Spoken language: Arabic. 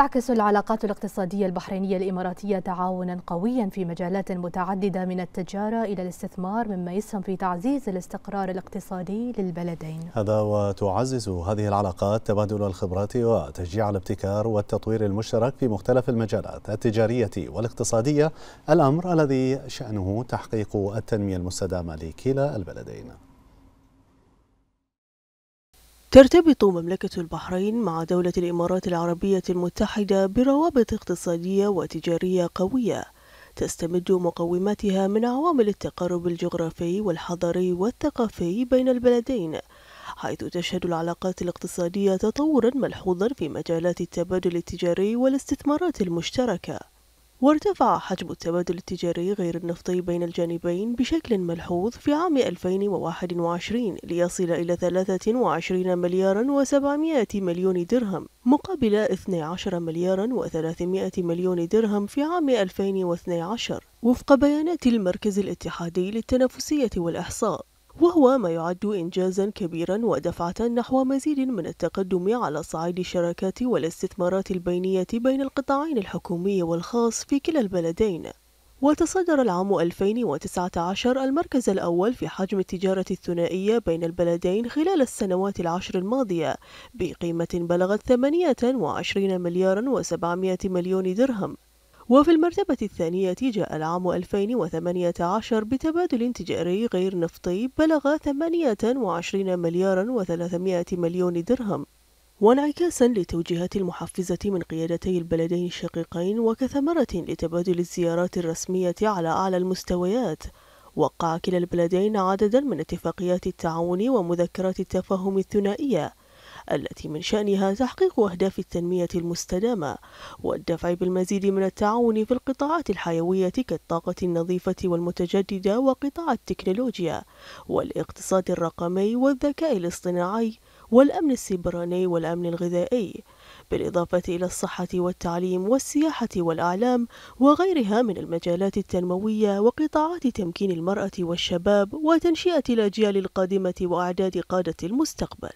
تعكس العلاقات الاقتصادية البحرينية الإماراتية تعاونا قويا في مجالات متعددة من التجارة إلى الاستثمار مما يسهم في تعزيز الاستقرار الاقتصادي للبلدين هذا وتعزز هذه العلاقات تبادل الخبرات وتشجيع الابتكار والتطوير المشترك في مختلف المجالات التجارية والاقتصادية الأمر الذي شأنه تحقيق التنمية المستدامة لكلا البلدين ترتبط مملكة البحرين مع دولة الإمارات العربية المتحدة بروابط اقتصادية وتجارية قوية تستمد مقوماتها من عوامل التقارب الجغرافي والحضاري والثقافي بين البلدين حيث تشهد العلاقات الاقتصادية تطورا ملحوظا في مجالات التبادل التجاري والاستثمارات المشتركة وارتفع حجم التبادل التجاري غير النفطي بين الجانبين بشكل ملحوظ في عام 2021 ليصل إلى 23 مليار و700 مليون درهم مقابل 12 مليار و300 مليون درهم في عام 2012 وفق بيانات المركز الاتحادي للتنافسية والإحصاء وهو ما يعد إنجازا كبيرا ودفعة نحو مزيد من التقدم على صعيد الشراكات والاستثمارات البينية بين القطاعين الحكومي والخاص في كلا البلدين وتصدر العام 2019 المركز الأول في حجم التجارة الثنائية بين البلدين خلال السنوات العشر الماضية بقيمة بلغت 28 مليار و700 مليون درهم وفي المرتبة الثانية جاء العام 2018 بتبادل تجاري غير نفطي بلغ 28 مليار و300 مليون درهم وانعكاسا للتوجيهات المحفزة من قيادتي البلدين الشقيقين وكثمرة لتبادل الزيارات الرسمية على أعلى المستويات وقع كلا البلدين عددا من اتفاقيات التعاون ومذكرات التفاهم الثنائية التي من شأنها تحقيق أهداف التنمية المستدامة والدفع بالمزيد من التعاون في القطاعات الحيوية كالطاقة النظيفة والمتجددة وقطاع التكنولوجيا والاقتصاد الرقمي والذكاء الاصطناعي والأمن السيبراني والأمن الغذائي بالإضافة إلى الصحة والتعليم والسياحة والأعلام وغيرها من المجالات التنموية وقطاعات تمكين المرأة والشباب وتنشئة الأجيال القادمة وأعداد قادة المستقبل